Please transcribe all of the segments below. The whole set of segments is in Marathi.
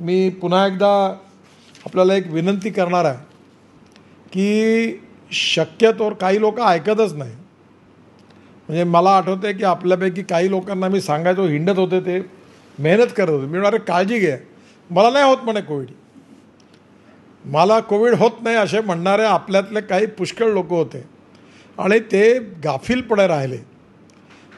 मी पुन्हा एकदा आपल्याला एक विनंती करणार आहे की शक्यतोवर काही लोक ऐकतच नाही म्हणजे मला आठवते की आपल्यापैकी काही लोकांना मी सांगायचो हिंडत होते ते मेहनत करत होते मी म्हणणारे काळजी घ्या मला नाही होत म्हणे कोविड मला कोविड होत नाही असे म्हणणारे आपल्यातले काही पुष्कळ लोक होते आणि ते गाफीलपणे राहिले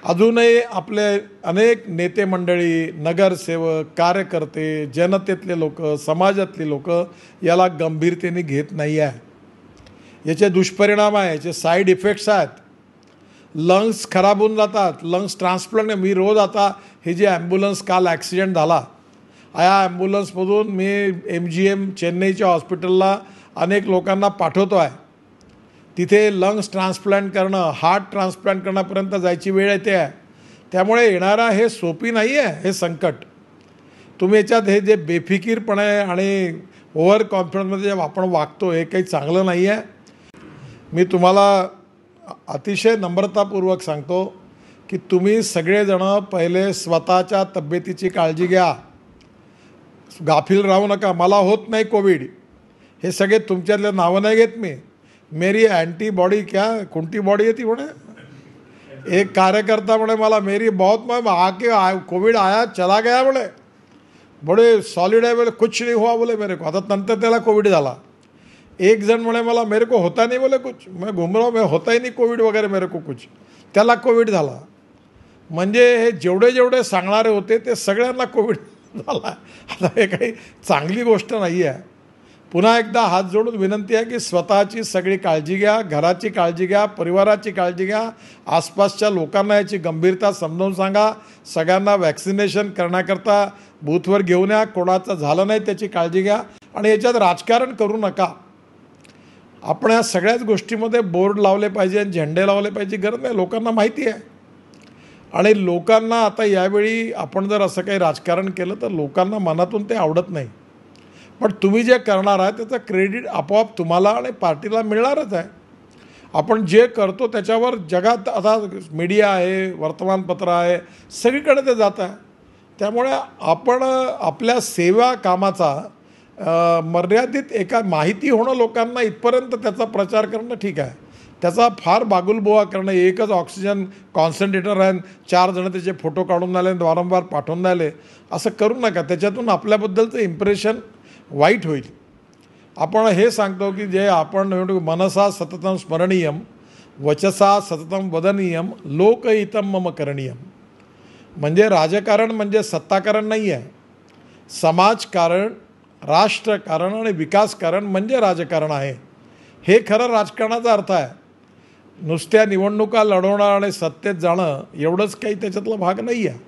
अजूनही आपले अनेक नेते मंडळी नगरसेवक कार्यकर्ते जनतेतले लोक समाजातले लोक याला गंभीरतेने घेत नाही आहे याचे दुष्परिणाम आहे याचे साईड इफेक्ट्स आहेत लंग्स खराब होऊन जातात लंग्स ट्रान्सप्लांट मी रोज आता हे जे ॲम्ब्युलन्स काल ॲक्सिडेंट झाला या ॲम्ब्युलन्समधून मी एम जी एम चेन्नईच्या हॉस्पिटलला अनेक लोकांना पाठवतो आहे तिथे लंग्स ट्रान्सप्लांट करणं हार्ट ट्रान्सप्लांट करण्यापर्यंत जायची वेळ येते आहे त्यामुळे येणारा हे सोपी नाही आहे हे संकट तुम्ही याच्यात हे जे बेफिकीरपणे आणि ओव्हर कॉन्फिडन्समध्ये जे आपण वागतो हे काही चांगलं नाही आहे मी तुम्हाला अतिशय नम्रतापूर्वक सांगतो की तुम्ही सगळेजणं पहिले स्वतःच्या तब्येतीची काळजी घ्या गाफील राहू नका मला होत नाही कोविड हे सगळे तुमच्यातल्या नावं नाही घेत मी मेरी अँटीबॉडी क्या कुंटी बॉडी होती म्हणे एक कार्यकर्ता म्हणे मला मेरी बहुत मैं आके कोविड आया चला गया म्हणे बड़े सॉलिड है बोले कुछ नहीं हुआ बोले मेरे को आता नंतर त्याला कोविड झाला एक जण म्हणे मला मेरे को होता नहीं बोले कुछ मैं घुम रहा हूँ मैं होता ही नहीं कोविड वगैरह मेरे को कुछ त्याला कोविड झाला म्हणजे जेवड़े जेवढे जेवढे होते सगड़ना कोविड आता हे काही चांगली गोष्ट नहीं है पुन्हा एकदा हात जोडून विनंती आहे की स्वतःची सगळी काळजी घ्या घराची काळजी घ्या परिवाराची काळजी घ्या आसपासच्या लोकांना याची गंभीरता समजावून सांगा सगळ्यांना वॅक्सिनेशन करण्याकरता बूथवर घेऊन या कोणाचं झालं नाही त्याची काळजी घ्या आणि याच्यात राजकारण करू नका आपण या सगळ्याच गोष्टीमध्ये बोर्ड लावले पाहिजे आणि झेंडे लावले पाहिजे गरज नाही लोकांना माहिती आहे आणि लोकांना आता यावेळी आपण जर असं काही राजकारण केलं तर लोकांना मनातून ते आवडत नाही पण तुम्ही जे करणार आहात त्याचं क्रेडिट आपोआप तुम्हाला आणि पार्टीला मिळणारच आहे आपण जे करतो त्याच्यावर जगात आता मीडिया आहे वर्तमानपत्र आहे सगळीकडे ते जात आहे त्यामुळे आपण आपल्या सेवा कामाचा मर्यादित एका माहिती होणं लोकांना इथपर्यंत त्याचा प्रचार करणं ठीक आहे त्याचा फार बागुलबोवा करणं एकच ऑक्सिजन कॉन्सन्ट्रेटर आहे चार जणं त्याचे फोटो काढून आले वारंवार पाठवून आले असं करू नका त्याच्यातून आपल्याबद्दलचं इम्प्रेशन वाईट होईल आपण हे सांगतो की जे आपण मनसा सततम स्मरणीयम वचसा सततम वदनीयम लोकहितम मम करणीयम म्हणजे राजकारण म्हणजे सत्ताकारण नाही आहे समाजकारण राष्ट्रकारण आणि विकासकारण म्हणजे राजकारण आहे हे खरं राजकारणाचा अर्थ आहे नुसत्या निवडणुका लढवणं आणि सत्तेत जाणं एवढंच काही त्याच्यातला भाग नाही आहे